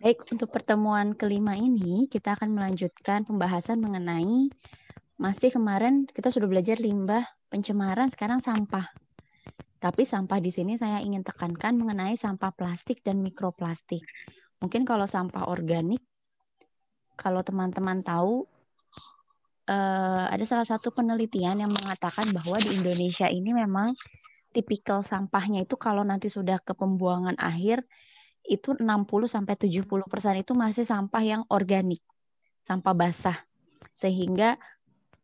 Baik, untuk pertemuan kelima ini kita akan melanjutkan pembahasan mengenai masih kemarin kita sudah belajar limbah pencemaran, sekarang sampah. Tapi sampah di sini saya ingin tekankan mengenai sampah plastik dan mikroplastik. Mungkin kalau sampah organik, kalau teman-teman tahu eh, ada salah satu penelitian yang mengatakan bahwa di Indonesia ini memang tipikal sampahnya itu kalau nanti sudah ke pembuangan akhir itu 60 sampai 70 persen itu masih sampah yang organik, sampah basah. Sehingga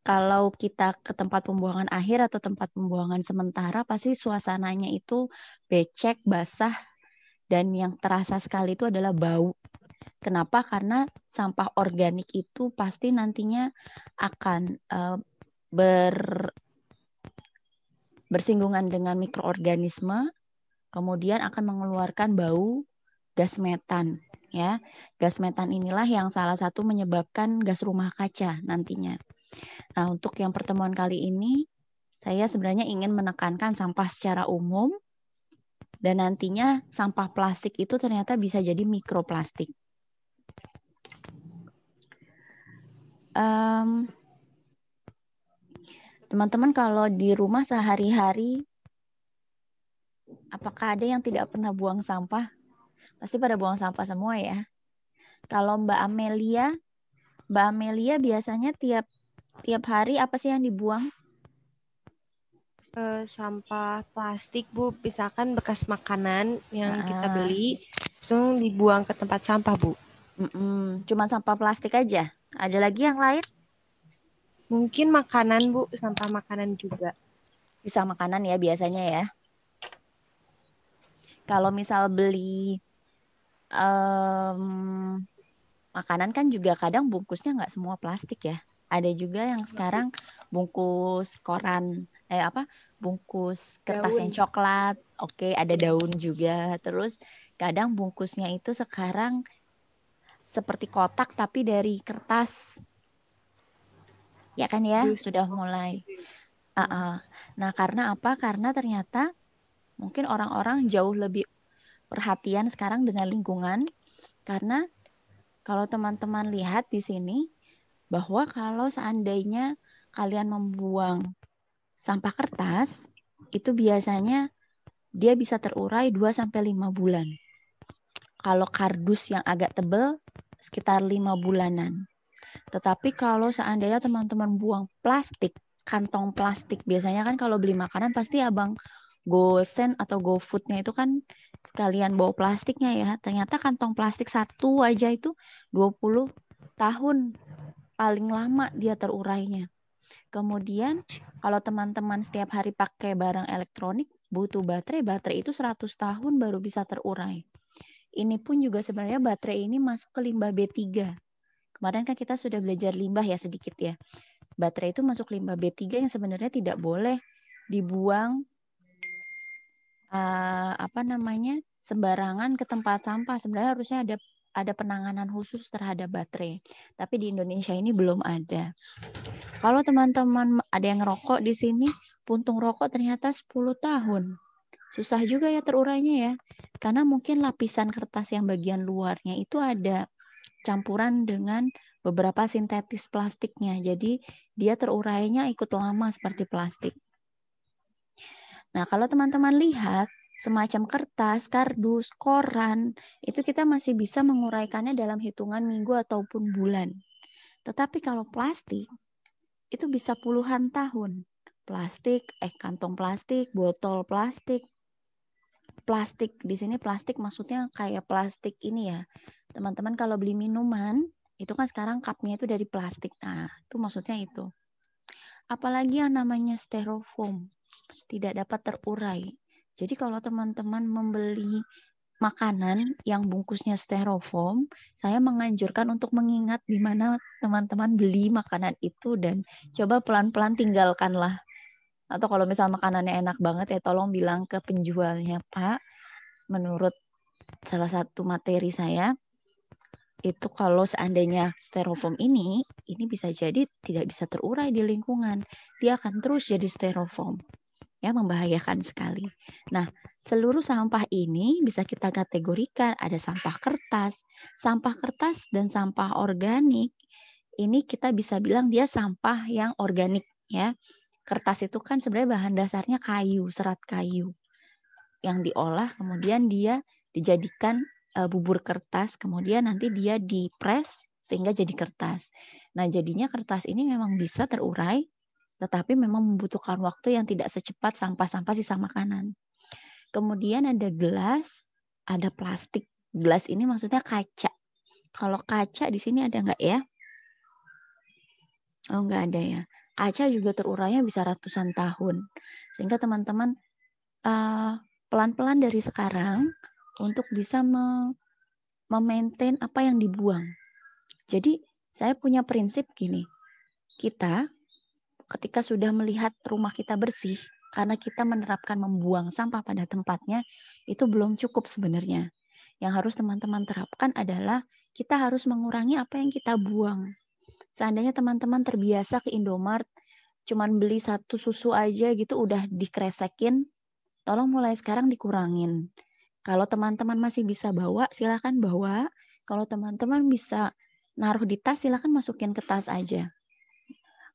kalau kita ke tempat pembuangan akhir atau tempat pembuangan sementara pasti suasananya itu becek, basah dan yang terasa sekali itu adalah bau. Kenapa? Karena sampah organik itu pasti nantinya akan uh, ber bersinggungan dengan mikroorganisme kemudian akan mengeluarkan bau gas metan ya. Gas metan inilah yang salah satu menyebabkan gas rumah kaca nantinya. Nah, untuk yang pertemuan kali ini saya sebenarnya ingin menekankan sampah secara umum dan nantinya sampah plastik itu ternyata bisa jadi mikroplastik. Um, teman-teman kalau di rumah sehari-hari apakah ada yang tidak pernah buang sampah? pasti pada buang sampah semua ya. Kalau Mbak Amelia, Mbak Amelia biasanya tiap tiap hari apa sih yang dibuang? Uh, sampah plastik bu, misalkan bekas makanan yang uh. kita beli, langsung dibuang ke tempat sampah bu. Mm-mm. Cuma sampah plastik aja. Ada lagi yang lain? Mungkin makanan bu, sampah makanan juga. Sisa makanan ya biasanya ya. Kalau misal beli um, makanan kan juga kadang bungkusnya nggak semua plastik ya. Ada juga yang iya. sekarang bungkus koran, eh apa, bungkus kertas daun. yang coklat. Oke, okay, ada daun juga. Terus kadang bungkusnya itu sekarang seperti kotak tapi dari kertas. Ya kan ya, iya, sudah mulai. Uh -uh. Nah, karena apa? Karena ternyata mungkin orang-orang jauh lebih perhatian sekarang dengan lingkungan karena kalau teman-teman lihat di sini bahwa kalau seandainya kalian membuang sampah kertas itu biasanya dia bisa terurai 2 sampai 5 bulan. Kalau kardus yang agak tebal sekitar 5 bulanan. Tetapi kalau seandainya teman-teman buang plastik, kantong plastik biasanya kan kalau beli makanan pasti abang Go send atau go foodnya itu kan sekalian bawa plastiknya ya. Ternyata kantong plastik satu aja itu 20 tahun paling lama dia terurainya. Kemudian kalau teman-teman setiap hari pakai barang elektronik butuh baterai, baterai itu 100 tahun baru bisa terurai. Ini pun juga sebenarnya baterai ini masuk ke limbah B3. Kemarin kan kita sudah belajar limbah ya sedikit ya. Baterai itu masuk limbah B3 yang sebenarnya tidak boleh dibuang uh, apa namanya sembarangan ke tempat sampah sebenarnya harusnya ada ada penanganan khusus terhadap baterai tapi di Indonesia ini belum ada kalau teman-teman ada yang rokok di sini puntung rokok ternyata 10 tahun susah juga ya terurainya ya karena mungkin lapisan kertas yang bagian luarnya itu ada campuran dengan beberapa sintetis plastiknya jadi dia terurainya ikut lama seperti plastik Nah, kalau teman-teman lihat semacam kertas, kardus, koran, itu kita masih bisa menguraikannya dalam hitungan minggu ataupun bulan. Tetapi kalau plastik, itu bisa puluhan tahun. Plastik, eh kantong plastik, botol plastik, plastik. Di sini plastik maksudnya kayak plastik ini ya. Teman-teman kalau beli minuman, itu kan sekarang cupnya itu dari plastik. Nah, itu maksudnya itu. Apalagi yang namanya styrofoam tidak dapat terurai. Jadi kalau teman-teman membeli makanan yang bungkusnya styrofoam, saya menganjurkan untuk mengingat di mana teman-teman beli makanan itu dan coba pelan-pelan tinggalkanlah. Atau kalau misal makanannya enak banget ya tolong bilang ke penjualnya, "Pak, menurut salah satu materi saya itu kalau seandainya styrofoam ini ini bisa jadi tidak bisa terurai di lingkungan, dia akan terus jadi styrofoam." ya membahayakan sekali. Nah, seluruh sampah ini bisa kita kategorikan ada sampah kertas, sampah kertas dan sampah organik. Ini kita bisa bilang dia sampah yang organik ya. Kertas itu kan sebenarnya bahan dasarnya kayu, serat kayu yang diolah kemudian dia dijadikan eh, bubur kertas, kemudian nanti dia dipres sehingga jadi kertas. Nah, jadinya kertas ini memang bisa terurai tetapi memang membutuhkan waktu yang tidak secepat sampah-sampah sisa makanan. Kemudian ada gelas, ada plastik. Gelas ini maksudnya kaca. Kalau kaca di sini ada nggak ya? Oh nggak ada ya. Kaca juga terurainya bisa ratusan tahun. Sehingga teman-teman pelan eh, pelan-pelan dari sekarang untuk bisa me memaintain apa yang dibuang. Jadi saya punya prinsip gini, kita ketika sudah melihat rumah kita bersih, karena kita menerapkan membuang sampah pada tempatnya, itu belum cukup sebenarnya. Yang harus teman-teman terapkan adalah kita harus mengurangi apa yang kita buang. Seandainya teman-teman terbiasa ke Indomart, cuman beli satu susu aja gitu udah dikresekin, tolong mulai sekarang dikurangin. Kalau teman-teman masih bisa bawa, silahkan bawa. Kalau teman-teman bisa naruh di tas, silahkan masukin ke tas aja.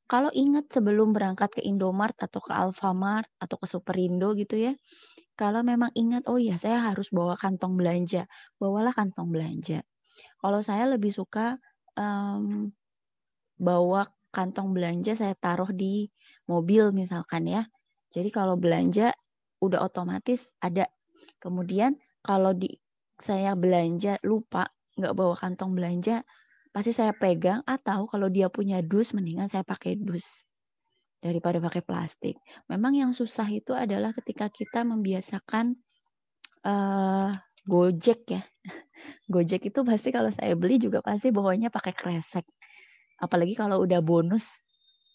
Kalau ingat sebelum berangkat ke Indomart atau ke Alfamart atau ke Superindo gitu ya, kalau memang ingat, oh iya saya harus bawa kantong belanja, bawalah kantong belanja. Kalau saya lebih suka um, bawa kantong belanja saya taruh di mobil misalkan ya. Jadi kalau belanja udah otomatis ada. Kemudian kalau di saya belanja lupa nggak bawa kantong belanja, pasti saya pegang atau kalau dia punya dus mendingan saya pakai dus daripada pakai plastik. Memang yang susah itu adalah ketika kita membiasakan uh, Gojek ya. Gojek itu pasti kalau saya beli juga pasti bawahnya pakai kresek. Apalagi kalau udah bonus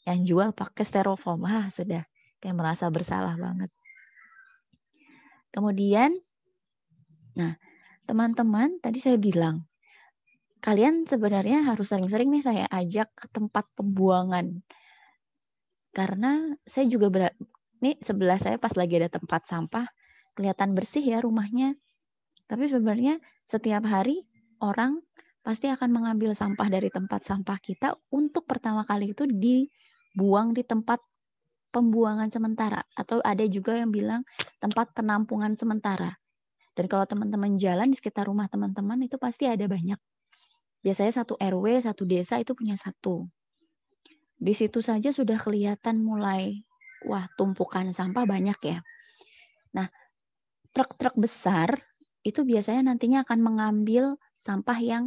yang jual pakai styrofoam. Ah, sudah kayak merasa bersalah banget. Kemudian nah, teman-teman tadi saya bilang kalian sebenarnya harus sering-sering nih saya ajak ke tempat pembuangan. Karena saya juga ber nih sebelah saya pas lagi ada tempat sampah, kelihatan bersih ya rumahnya. Tapi sebenarnya setiap hari orang pasti akan mengambil sampah dari tempat sampah kita untuk pertama kali itu dibuang di tempat pembuangan sementara atau ada juga yang bilang tempat penampungan sementara. Dan kalau teman-teman jalan di sekitar rumah teman-teman itu pasti ada banyak Biasanya satu RW, satu desa itu punya satu. Di situ saja sudah kelihatan mulai, wah tumpukan sampah banyak ya. Nah, truk-truk besar itu biasanya nantinya akan mengambil sampah yang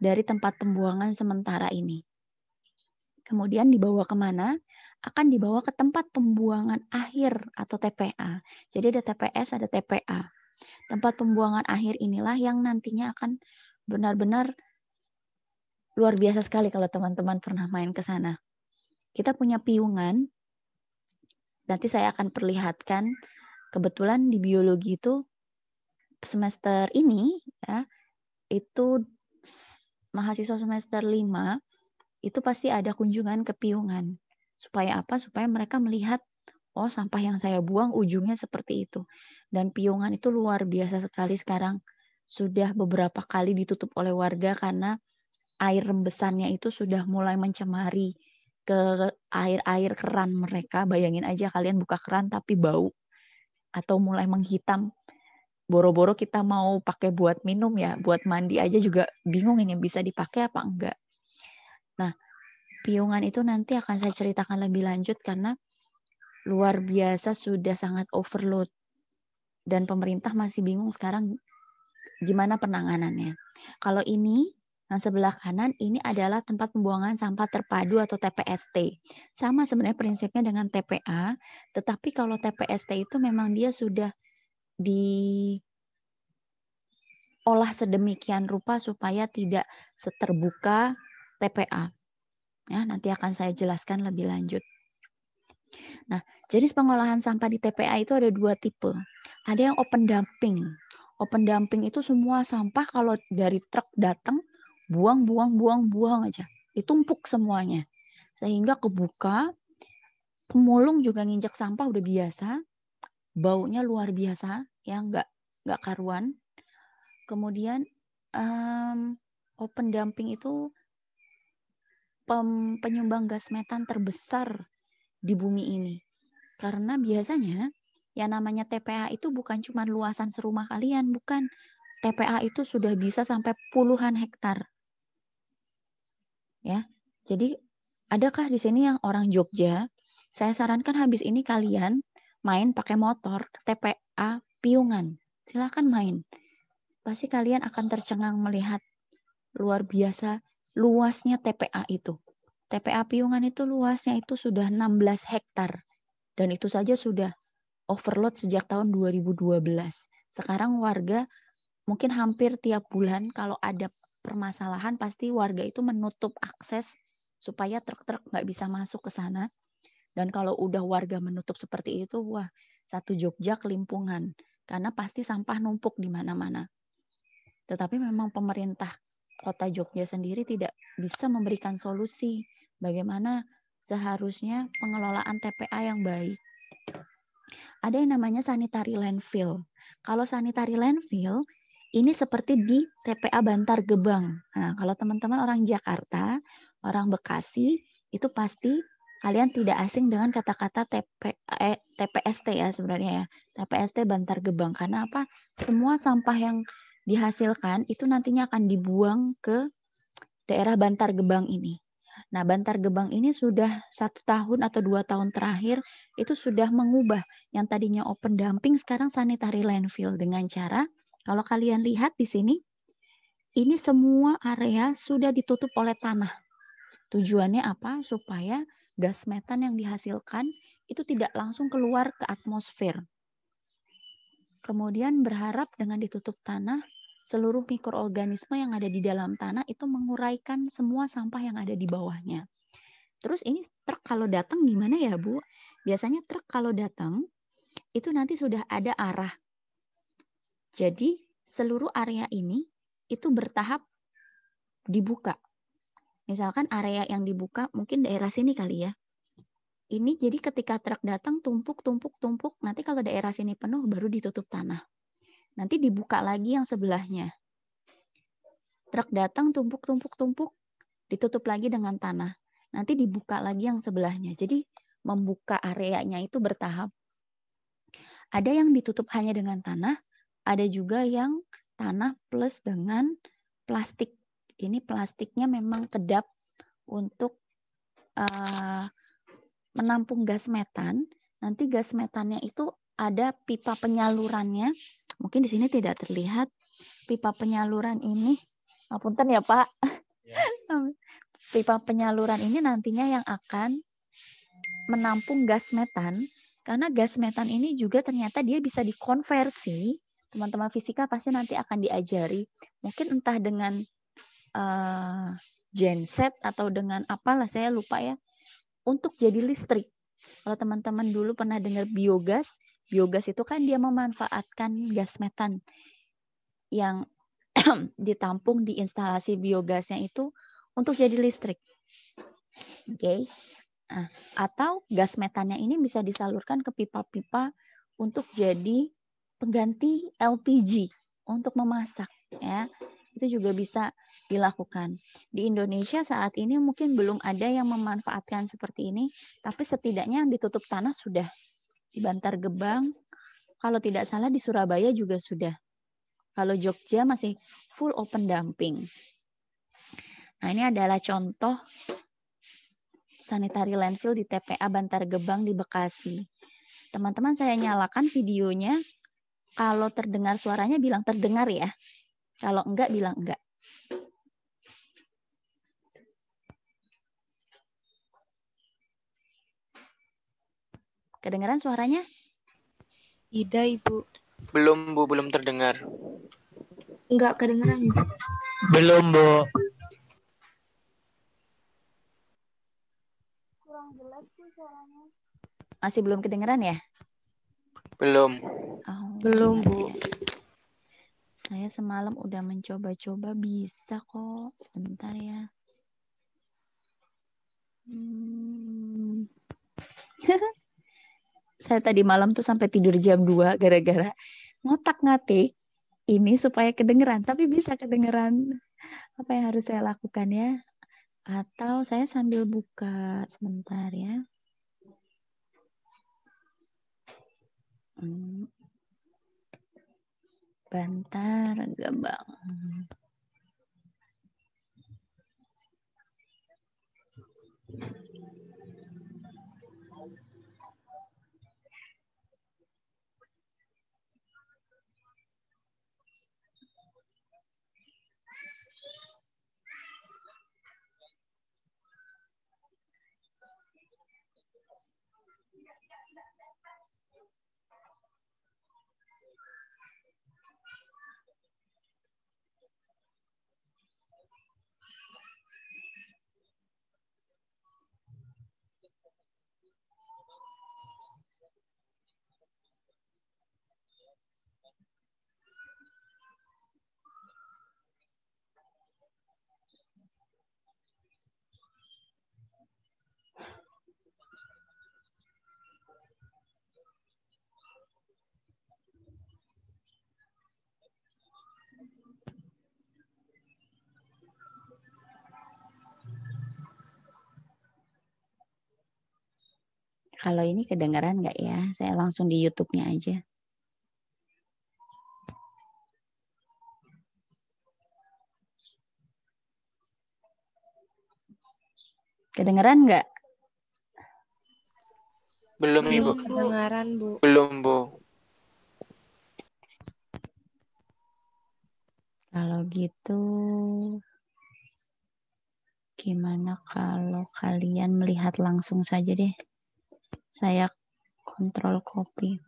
dari tempat pembuangan sementara ini. Kemudian dibawa kemana? Akan dibawa ke tempat pembuangan akhir atau TPA. Jadi ada TPS, ada TPA. Tempat pembuangan akhir inilah yang nantinya akan benar-benar luar biasa sekali kalau teman-teman pernah main ke sana. Kita punya piungan. Nanti saya akan perlihatkan kebetulan di biologi itu semester ini ya itu mahasiswa semester 5 itu pasti ada kunjungan ke piungan. Supaya apa? Supaya mereka melihat oh sampah yang saya buang ujungnya seperti itu. Dan piungan itu luar biasa sekali sekarang sudah beberapa kali ditutup oleh warga karena air rembesannya itu sudah mulai mencemari ke air-air keran mereka. Bayangin aja kalian buka keran tapi bau atau mulai menghitam. Boro-boro kita mau pakai buat minum ya, buat mandi aja juga bingung ini bisa dipakai apa enggak. Nah, piungan itu nanti akan saya ceritakan lebih lanjut karena luar biasa sudah sangat overload dan pemerintah masih bingung sekarang gimana penanganannya. Kalau ini Nah, sebelah kanan ini adalah tempat pembuangan sampah terpadu atau TPST. Sama sebenarnya prinsipnya dengan TPA, tetapi kalau TPST itu memang dia sudah diolah sedemikian rupa supaya tidak seterbuka TPA. Ya, nanti akan saya jelaskan lebih lanjut. Nah, jenis pengolahan sampah di TPA itu ada dua tipe. Ada yang open dumping. Open dumping itu semua sampah kalau dari truk datang buang buang buang buang aja ditumpuk semuanya sehingga kebuka pemulung juga nginjak sampah udah biasa baunya luar biasa ya nggak nggak karuan kemudian um, open dumping itu pem, penyumbang gas metan terbesar di bumi ini karena biasanya ya namanya TPA itu bukan cuma luasan serumah kalian bukan TPA itu sudah bisa sampai puluhan hektar ya. Jadi adakah di sini yang orang Jogja? Saya sarankan habis ini kalian main pakai motor ke TPA Piungan. Silahkan main. Pasti kalian akan tercengang melihat luar biasa luasnya TPA itu. TPA Piungan itu luasnya itu sudah 16 hektar dan itu saja sudah overload sejak tahun 2012. Sekarang warga mungkin hampir tiap bulan kalau ada permasalahan pasti warga itu menutup akses supaya truk-truk nggak bisa masuk ke sana. Dan kalau udah warga menutup seperti itu, wah satu Jogja kelimpungan karena pasti sampah numpuk di mana-mana. Tetapi memang pemerintah kota Jogja sendiri tidak bisa memberikan solusi bagaimana seharusnya pengelolaan TPA yang baik. Ada yang namanya sanitary landfill. Kalau sanitary landfill ini seperti di TPA Bantar Gebang. Nah, kalau teman-teman orang Jakarta, orang Bekasi, itu pasti kalian tidak asing dengan kata-kata TP, eh, TPST ya sebenarnya ya. TPST Bantar Gebang. Karena apa? Semua sampah yang dihasilkan itu nantinya akan dibuang ke daerah Bantar Gebang ini. Nah, Bantar Gebang ini sudah satu tahun atau dua tahun terakhir itu sudah mengubah yang tadinya open dumping sekarang sanitary landfill dengan cara kalau kalian lihat di sini, ini semua area sudah ditutup oleh tanah. Tujuannya apa? Supaya gas metan yang dihasilkan itu tidak langsung keluar ke atmosfer. Kemudian berharap dengan ditutup tanah, seluruh mikroorganisme yang ada di dalam tanah itu menguraikan semua sampah yang ada di bawahnya. Terus ini truk kalau datang gimana ya Bu? Biasanya truk kalau datang itu nanti sudah ada arah jadi seluruh area ini itu bertahap dibuka. Misalkan area yang dibuka mungkin daerah sini kali ya. Ini jadi ketika truk datang tumpuk tumpuk tumpuk, nanti kalau daerah sini penuh baru ditutup tanah. Nanti dibuka lagi yang sebelahnya. Truk datang tumpuk tumpuk tumpuk, ditutup lagi dengan tanah. Nanti dibuka lagi yang sebelahnya. Jadi membuka areanya itu bertahap. Ada yang ditutup hanya dengan tanah, ada juga yang tanah plus dengan plastik. Ini plastiknya memang kedap untuk uh, menampung gas metan. Nanti gas metannya itu ada pipa penyalurannya. Mungkin di sini tidak terlihat pipa penyaluran ini. Apunten ya Pak. Ya. pipa penyaluran ini nantinya yang akan menampung gas metan karena gas metan ini juga ternyata dia bisa dikonversi teman-teman fisika pasti nanti akan diajari mungkin entah dengan uh, genset atau dengan apalah saya lupa ya untuk jadi listrik. Kalau teman-teman dulu pernah dengar biogas, biogas itu kan dia memanfaatkan gas metan yang ditampung di instalasi biogasnya itu untuk jadi listrik. Oke. Okay. Nah, atau gas metannya ini bisa disalurkan ke pipa-pipa untuk jadi pengganti LPG untuk memasak ya itu juga bisa dilakukan. Di Indonesia saat ini mungkin belum ada yang memanfaatkan seperti ini, tapi setidaknya yang ditutup tanah sudah di Bantar Gebang. Kalau tidak salah di Surabaya juga sudah. Kalau Jogja masih full open dumping. Nah, ini adalah contoh sanitary landfill di TPA Bantar Gebang di Bekasi. Teman-teman saya nyalakan videonya kalau terdengar suaranya bilang terdengar ya. Kalau enggak bilang enggak. Kedengaran suaranya? Tidak, Ibu. Belum, Bu. Belum terdengar. Enggak kedengaran, Bu. Belum, Bu. Kurang jelas, sih suaranya. Masih belum kedengaran ya? Belum. Oh. Belum, iya, Bu. Iya, iya. Saya semalam udah mencoba-coba bisa kok. Sebentar ya. Hmm. saya tadi malam tuh sampai tidur jam 2 gara-gara ngotak ngatik ini supaya kedengeran tapi bisa kedengeran apa yang harus saya lakukan ya atau saya sambil buka sebentar ya Bantar Gebang. Thank you. Kalau ini kedengaran nggak ya? Saya langsung di YouTube-nya aja. Kedengaran nggak? Belum, Belum Ibu. Kedengaran, Bu. Belum, Bu. Kalau gitu, gimana kalau kalian melihat langsung saja deh? saya kontrol copy.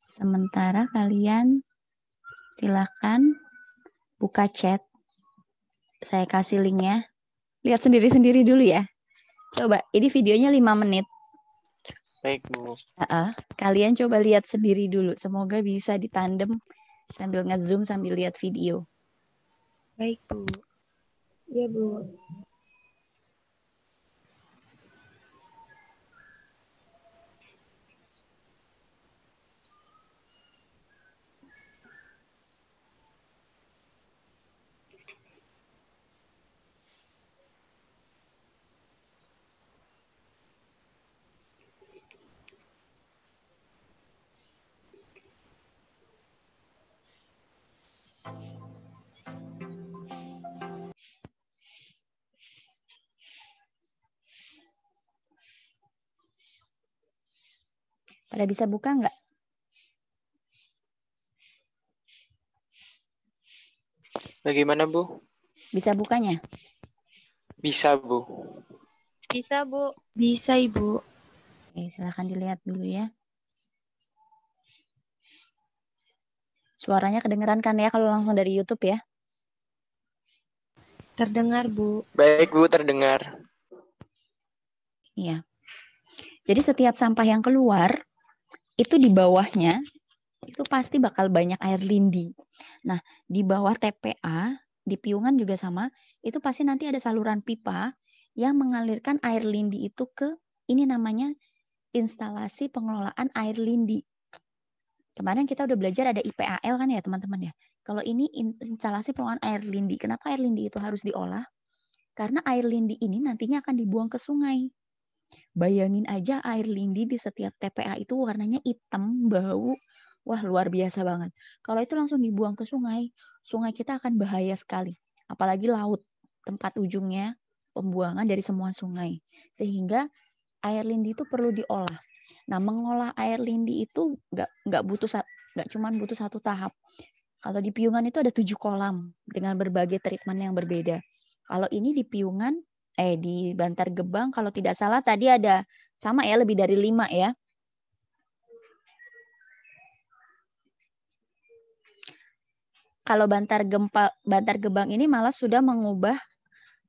Sementara kalian silakan buka chat. Saya kasih linknya. Lihat sendiri-sendiri dulu ya. Coba, ini videonya 5 menit. Baik, Bu. Uh-uh. Kalian coba lihat sendiri dulu. Semoga bisa ditandem sambil nge-zoom sambil lihat video. Baik, Bu. Iya, Bu. Pada bisa buka nggak? Bagaimana, Bu? Bisa bukanya? Bisa, Bu. Bisa, Bu. Bisa, Ibu. Oke, silahkan dilihat dulu ya. Suaranya kedengeran kan ya kalau langsung dari YouTube ya? Terdengar, Bu. Baik, Bu, terdengar. Iya. Jadi setiap sampah yang keluar itu di bawahnya itu pasti bakal banyak air lindi. Nah, di bawah TPA, di piungan juga sama, itu pasti nanti ada saluran pipa yang mengalirkan air lindi itu ke ini namanya instalasi pengelolaan air lindi. Kemarin kita udah belajar ada IPAL kan ya teman-teman ya. Kalau ini instalasi pengelolaan air lindi, kenapa air lindi itu harus diolah? Karena air lindi ini nantinya akan dibuang ke sungai. Bayangin aja air lindi di setiap TPA itu warnanya hitam, bau. Wah, luar biasa banget. Kalau itu langsung dibuang ke sungai, sungai kita akan bahaya sekali. Apalagi laut, tempat ujungnya pembuangan dari semua sungai. Sehingga air lindi itu perlu diolah. Nah, mengolah air lindi itu nggak nggak butuh nggak cuma butuh satu tahap. Kalau di Piungan itu ada tujuh kolam dengan berbagai treatment yang berbeda. Kalau ini di Piungan eh di Bantar Gebang kalau tidak salah tadi ada sama ya lebih dari lima ya. Kalau Bantar Gempa Bantar Gebang ini malah sudah mengubah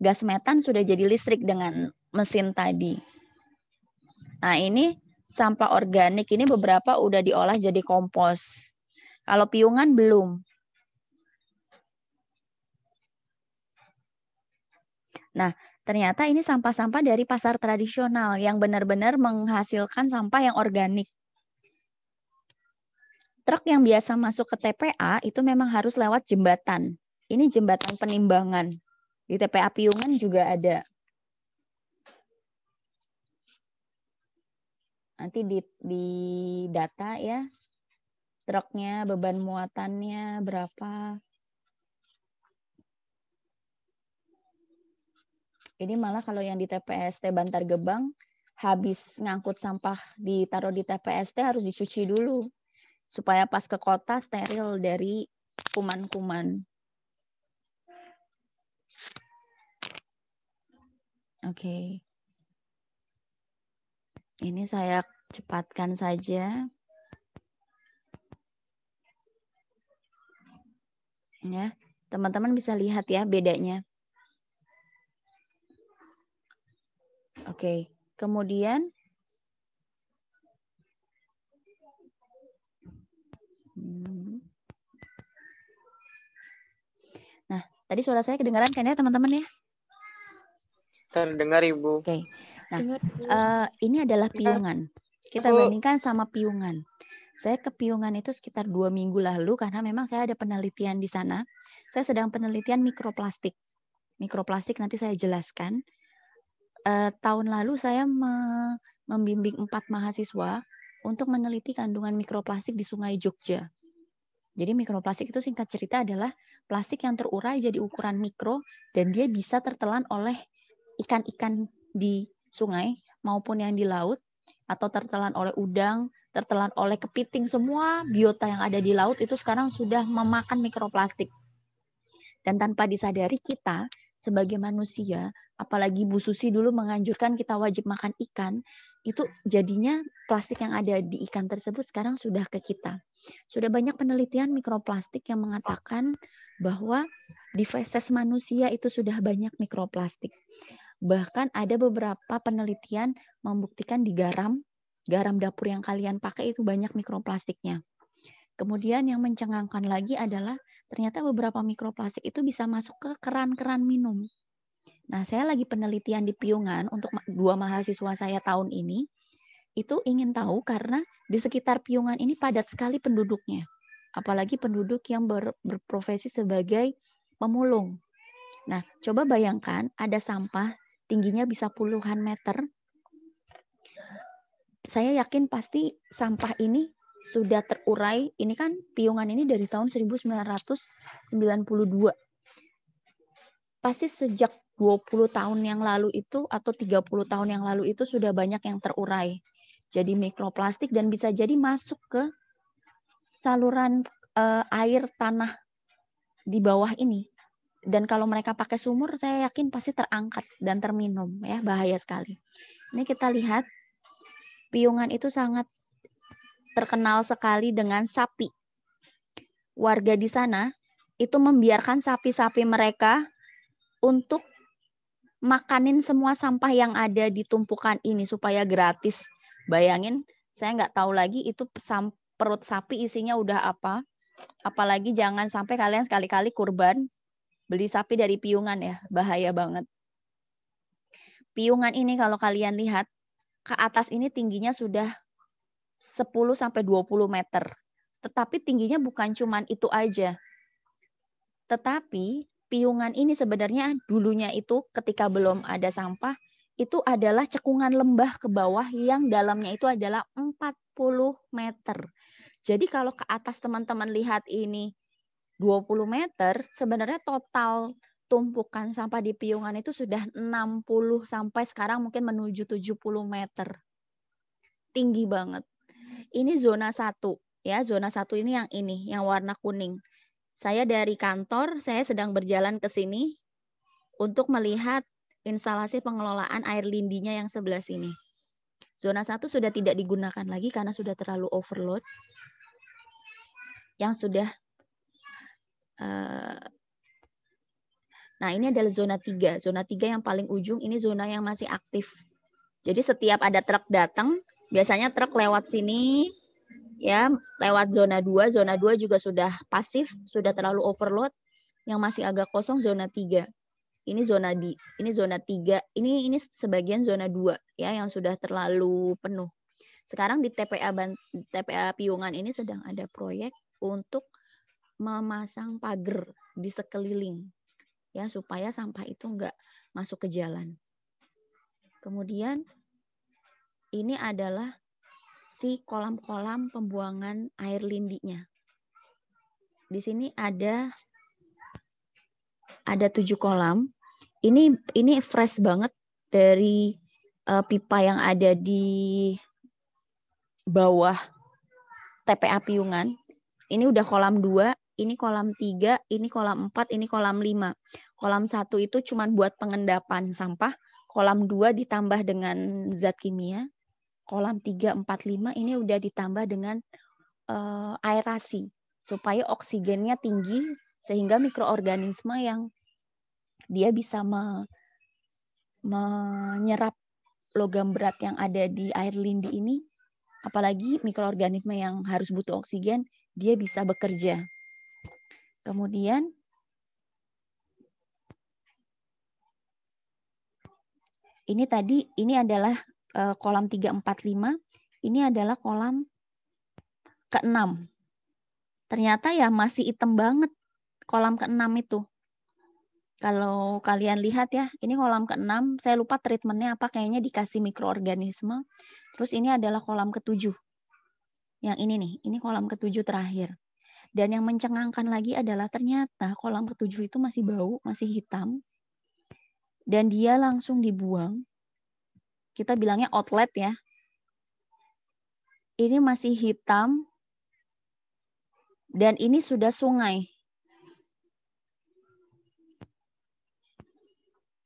gas metan sudah jadi listrik dengan mesin tadi. Nah, ini sampah organik ini beberapa udah diolah jadi kompos. Kalau piungan belum. Nah, Ternyata ini sampah-sampah dari pasar tradisional yang benar-benar menghasilkan sampah yang organik. Truk yang biasa masuk ke TPA itu memang harus lewat jembatan. Ini jembatan penimbangan. Di TPA Piungan juga ada. Nanti di, di data ya, truknya, beban muatannya berapa, Ini malah kalau yang di TPST Bantar Gebang habis ngangkut sampah ditaruh di TPST harus dicuci dulu supaya pas ke kota steril dari kuman-kuman. Oke. Okay. Ini saya cepatkan saja. Ya, teman-teman bisa lihat ya bedanya. Oke, kemudian hmm. Nah, tadi suara saya kedengaran kan ya teman-teman ya? Terdengar Ibu. Oke. Nah, Dengar, Uh, ini adalah piungan. Kita bandingkan sama piungan. Saya ke piungan itu sekitar dua minggu lalu karena memang saya ada penelitian di sana. Saya sedang penelitian mikroplastik. Mikroplastik nanti saya jelaskan eh, tahun lalu saya me membimbing empat mahasiswa untuk meneliti kandungan mikroplastik di Sungai Jogja. Jadi mikroplastik itu singkat cerita adalah plastik yang terurai jadi ukuran mikro dan dia bisa tertelan oleh ikan-ikan di sungai maupun yang di laut atau tertelan oleh udang, tertelan oleh kepiting, semua biota yang ada di laut itu sekarang sudah memakan mikroplastik. Dan tanpa disadari kita sebagai manusia, apalagi Bu Susi dulu menganjurkan kita wajib makan ikan, itu jadinya plastik yang ada di ikan tersebut sekarang sudah ke kita. Sudah banyak penelitian mikroplastik yang mengatakan bahwa di feses manusia itu sudah banyak mikroplastik. Bahkan ada beberapa penelitian membuktikan di garam, garam dapur yang kalian pakai itu banyak mikroplastiknya. Kemudian yang mencengangkan lagi adalah ternyata beberapa mikroplastik itu bisa masuk ke keran-keran minum. Nah, saya lagi penelitian di Piungan untuk dua mahasiswa saya tahun ini itu ingin tahu karena di sekitar Piungan ini padat sekali penduduknya. Apalagi penduduk yang ber, berprofesi sebagai pemulung. Nah, coba bayangkan ada sampah tingginya bisa puluhan meter. Saya yakin pasti sampah ini sudah terurai. Ini kan piungan ini dari tahun 1992. Pasti sejak 20 tahun yang lalu itu atau 30 tahun yang lalu itu sudah banyak yang terurai. Jadi mikroplastik dan bisa jadi masuk ke saluran uh, air tanah di bawah ini. Dan kalau mereka pakai sumur, saya yakin pasti terangkat dan terminum ya, bahaya sekali. Ini kita lihat piungan itu sangat terkenal sekali dengan sapi. Warga di sana itu membiarkan sapi-sapi mereka untuk makanin semua sampah yang ada di tumpukan ini supaya gratis. Bayangin, saya nggak tahu lagi itu perut sapi isinya udah apa. Apalagi jangan sampai kalian sekali-kali kurban beli sapi dari piungan ya, bahaya banget. Piungan ini kalau kalian lihat ke atas ini tingginya sudah 10 sampai 20 meter. Tetapi tingginya bukan cuman itu aja. Tetapi piungan ini sebenarnya dulunya itu ketika belum ada sampah itu adalah cekungan lembah ke bawah yang dalamnya itu adalah 40 meter. Jadi kalau ke atas teman-teman lihat ini 20 meter, sebenarnya total tumpukan sampah di piungan itu sudah 60 sampai sekarang mungkin menuju 70 meter. Tinggi banget. Ini zona satu, ya zona satu ini yang ini, yang warna kuning. Saya dari kantor, saya sedang berjalan ke sini untuk melihat instalasi pengelolaan air lindinya yang sebelah sini. Zona satu sudah tidak digunakan lagi karena sudah terlalu overload. Yang sudah uh, Nah, ini adalah zona tiga, Zona tiga yang paling ujung ini zona yang masih aktif. Jadi setiap ada truk datang, Biasanya truk lewat sini ya, lewat zona 2, zona 2 juga sudah pasif, sudah terlalu overload. Yang masih agak kosong zona 3. Ini zona di, ini zona 3, ini ini sebagian zona 2 ya yang sudah terlalu penuh. Sekarang di TPA ban, TPA Piungan ini sedang ada proyek untuk memasang pagar di sekeliling ya supaya sampah itu enggak masuk ke jalan. Kemudian ini adalah si kolam-kolam pembuangan air lindinya. Di sini ada ada tujuh kolam. Ini ini fresh banget dari uh, pipa yang ada di bawah TPA Piungan. Ini udah kolam dua, ini kolam tiga, ini kolam empat, ini kolam lima. Kolam satu itu cuma buat pengendapan sampah, kolam dua ditambah dengan zat kimia, kolam 3, 4, 5 ini udah ditambah dengan uh, aerasi supaya oksigennya tinggi sehingga mikroorganisme yang dia bisa me, menyerap logam berat yang ada di air lindi ini apalagi mikroorganisme yang harus butuh oksigen dia bisa bekerja. Kemudian ini tadi ini adalah Eh, kolam 345 ini adalah kolam ke-6. Ternyata ya masih hitam banget kolam ke-6 itu. Kalau kalian lihat ya, ini kolam ke-6, saya lupa treatmentnya apa, kayaknya dikasih mikroorganisme. Terus ini adalah kolam ketujuh Yang ini nih, ini kolam ketujuh terakhir. Dan yang mencengangkan lagi adalah ternyata kolam ketujuh itu masih bau, masih hitam. Dan dia langsung dibuang kita bilangnya outlet ya. Ini masih hitam dan ini sudah sungai.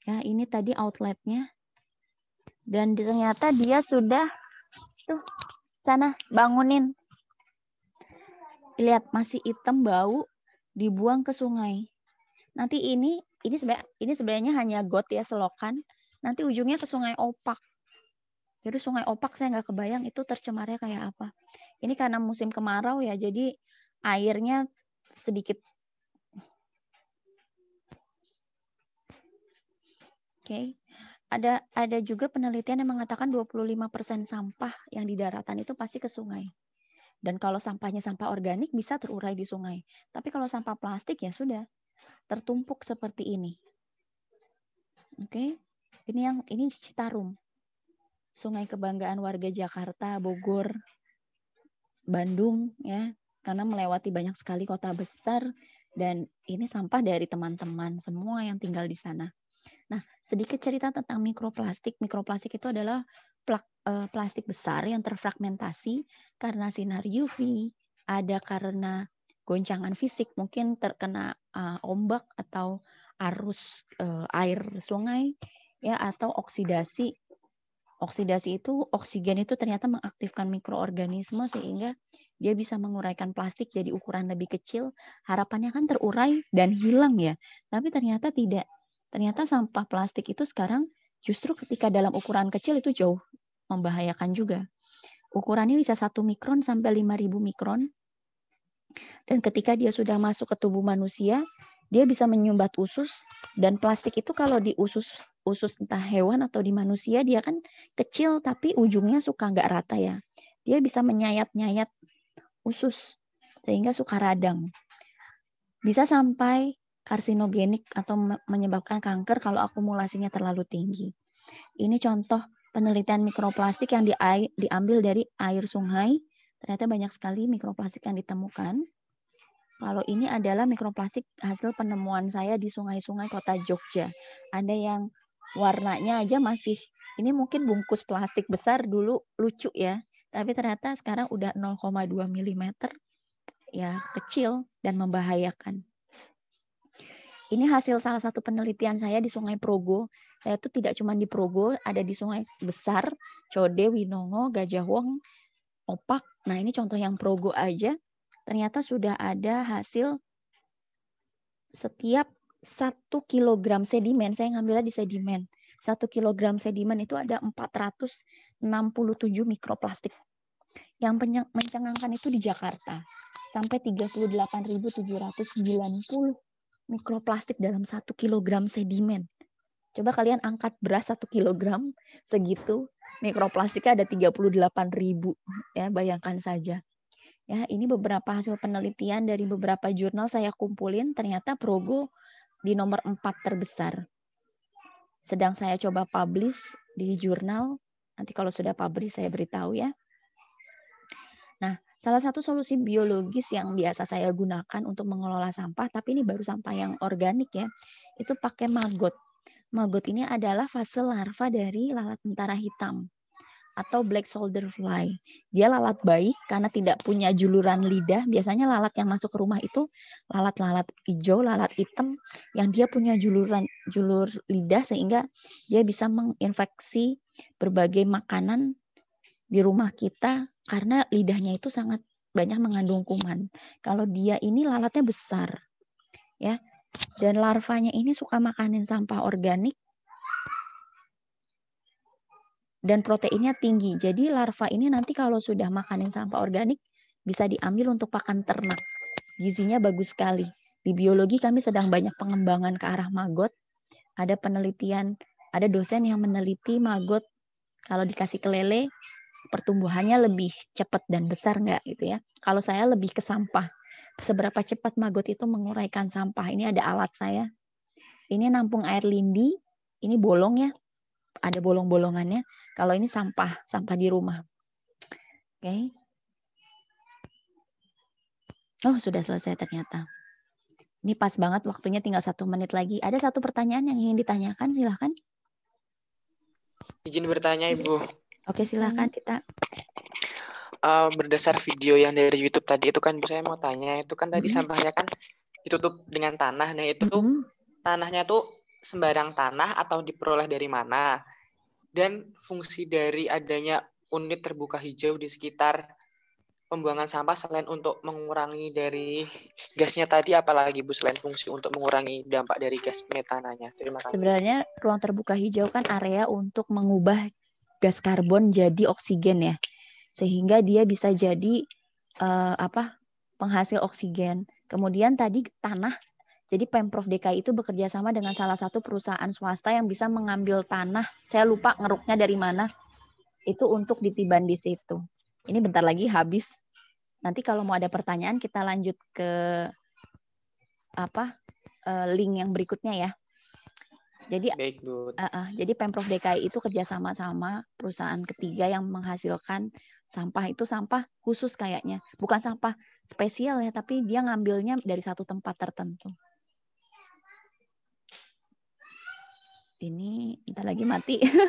Ya, ini tadi outletnya. Dan ternyata dia sudah tuh sana bangunin. Lihat masih hitam bau dibuang ke sungai. Nanti ini ini sebenarnya ini sebenarnya hanya got ya selokan. Nanti ujungnya ke sungai opak. Jadi Sungai Opak saya nggak kebayang itu tercemarnya kayak apa. Ini karena musim kemarau ya, jadi airnya sedikit. Oke. Okay. Ada ada juga penelitian yang mengatakan 25% sampah yang di daratan itu pasti ke sungai. Dan kalau sampahnya sampah organik bisa terurai di sungai. Tapi kalau sampah plastik ya sudah tertumpuk seperti ini. Oke. Okay. Ini yang ini Citarum sungai kebanggaan warga Jakarta, Bogor, Bandung ya, karena melewati banyak sekali kota besar dan ini sampah dari teman-teman semua yang tinggal di sana. Nah, sedikit cerita tentang mikroplastik. Mikroplastik itu adalah eh, plastik besar yang terfragmentasi karena sinar UV, ada karena goncangan fisik, mungkin terkena uh, ombak atau arus uh, air sungai ya atau oksidasi Oksidasi itu oksigen itu ternyata mengaktifkan mikroorganisme sehingga dia bisa menguraikan plastik jadi ukuran lebih kecil. Harapannya kan terurai dan hilang ya. Tapi ternyata tidak. Ternyata sampah plastik itu sekarang justru ketika dalam ukuran kecil itu jauh membahayakan juga. Ukurannya bisa satu mikron sampai 5000 mikron. Dan ketika dia sudah masuk ke tubuh manusia, dia bisa menyumbat usus dan plastik itu kalau di usus usus entah hewan atau di manusia dia kan kecil tapi ujungnya suka nggak rata ya dia bisa menyayat-nyayat usus sehingga suka radang bisa sampai karsinogenik atau menyebabkan kanker kalau akumulasinya terlalu tinggi. Ini contoh penelitian mikroplastik yang diambil dari air sungai. Ternyata banyak sekali mikroplastik yang ditemukan. Kalau ini adalah mikroplastik hasil penemuan saya di sungai-sungai kota Jogja. Ada yang warnanya aja masih ini mungkin bungkus plastik besar dulu lucu ya, tapi ternyata sekarang udah 0,2 mm. Ya, kecil dan membahayakan. Ini hasil salah satu penelitian saya di Sungai Progo. Saya itu tidak cuma di Progo, ada di sungai besar, Code, Winongo, Gajah Wong, Opak. Nah, ini contoh yang Progo aja ternyata sudah ada hasil setiap satu kilogram sedimen, saya ngambilnya di sedimen, satu kilogram sedimen itu ada 467 mikroplastik. Yang mencengangkan itu di Jakarta, sampai 38.790 mikroplastik dalam satu kilogram sedimen. Coba kalian angkat beras satu kilogram segitu, mikroplastiknya ada 38.000 ya bayangkan saja. Ya, ini beberapa hasil penelitian dari beberapa jurnal saya kumpulin, ternyata Progo di nomor 4 terbesar. Sedang saya coba publish di jurnal, nanti kalau sudah publish saya beritahu ya. Nah, salah satu solusi biologis yang biasa saya gunakan untuk mengelola sampah, tapi ini baru sampah yang organik ya, itu pakai maggot. Maggot ini adalah fase larva dari lalat tentara hitam atau black soldier fly. Dia lalat baik karena tidak punya juluran lidah. Biasanya lalat yang masuk ke rumah itu lalat-lalat hijau, lalat hitam yang dia punya juluran julur lidah sehingga dia bisa menginfeksi berbagai makanan di rumah kita karena lidahnya itu sangat banyak mengandung kuman. Kalau dia ini lalatnya besar. Ya. Dan larvanya ini suka makanin sampah organik dan proteinnya tinggi. Jadi larva ini nanti kalau sudah makanin sampah organik bisa diambil untuk pakan ternak. Gizinya bagus sekali. Di biologi kami sedang banyak pengembangan ke arah maggot. Ada penelitian, ada dosen yang meneliti maggot kalau dikasih kelele pertumbuhannya lebih cepat dan besar nggak gitu ya. Kalau saya lebih ke sampah. Seberapa cepat maggot itu menguraikan sampah. Ini ada alat saya. Ini nampung air lindi, ini bolong ya, ada bolong-bolongannya. Kalau ini sampah, sampah di rumah. Oke. Okay. Oh, sudah selesai ternyata. Ini pas banget waktunya tinggal satu menit lagi. Ada satu pertanyaan yang ingin ditanyakan, silahkan. Izin bertanya, Ibu. Oke, silahkan kita. Uh, berdasar video yang dari YouTube tadi itu kan, saya mau tanya, itu kan tadi mm -hmm. sampahnya kan ditutup dengan tanah. Nah, itu mm -hmm. tanahnya tuh sembarang tanah atau diperoleh dari mana, dan fungsi dari adanya unit terbuka hijau di sekitar pembuangan sampah selain untuk mengurangi dari gasnya tadi apalagi Bu selain fungsi untuk mengurangi dampak dari gas metananya. Terima kasih. Sebenarnya ruang terbuka hijau kan area untuk mengubah gas karbon jadi oksigen ya. Sehingga dia bisa jadi uh, apa? penghasil oksigen. Kemudian tadi tanah jadi Pemprov DKI itu bekerja sama dengan salah satu perusahaan swasta yang bisa mengambil tanah. Saya lupa ngeruknya dari mana. Itu untuk ditiban di situ. Ini bentar lagi habis. Nanti kalau mau ada pertanyaan kita lanjut ke apa eh, link yang berikutnya ya. Jadi Baik, Uh, uh, jadi Pemprov DKI itu kerjasama sama perusahaan ketiga yang menghasilkan sampah itu sampah khusus kayaknya, bukan sampah spesial ya, tapi dia ngambilnya dari satu tempat tertentu. ini entah lagi mati.